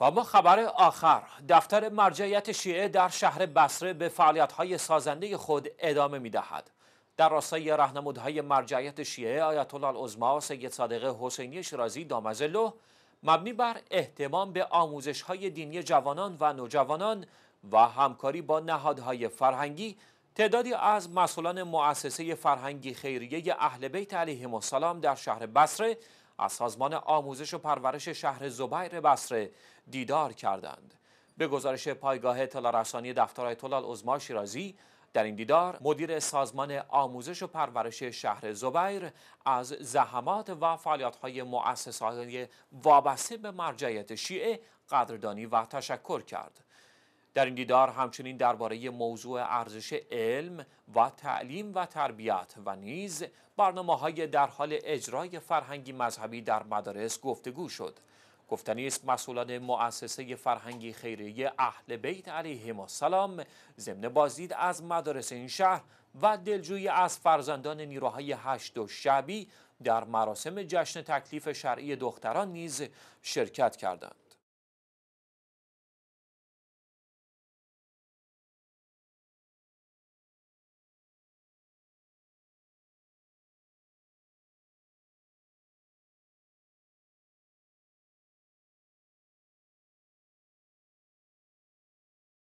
و ما خبر آخر دفتر مرجعیت شیعه در شهر بصره به های سازنده خود ادامه دهد. در راستای های مرجعیت شیعه آیت الله العظما سید صادق حسینی شیرازی دامزلو مبنی بر احتمام به های دینی جوانان و نوجوانان و همکاری با نهادهای فرهنگی تعدادی از مسئولان مؤسسه فرهنگی خیریه اهل بیت علیهم السلام در شهر بصره از سازمان آموزش و پرورش شهر زبیر بصره دیدار کردند به گزارش پایگاه اطلاع رسانی دفتر آیت الله شیرازی در این دیدار مدیر سازمان آموزش و پرورش شهر زبیر از زحمات و فعالیت‌های مؤسسات وابسته به مرجعیت شیعه قدردانی و تشکر کرد در این دیدار همچنین درباره موضوع ارزش علم و تعلیم و تربیت و نیز برنامه های در حال اجرای فرهنگی مذهبی در مدارس گفتگو شد. گفتنی است مسئولان مؤسسه فرهنگی خیریه اهل بیت علیهم السلام ضمن بازدید از مدارس این شهر و دلجویی از فرزندان نیروهای هشت و شبی در مراسم جشن تکلیف شرعی دختران نیز شرکت کردند.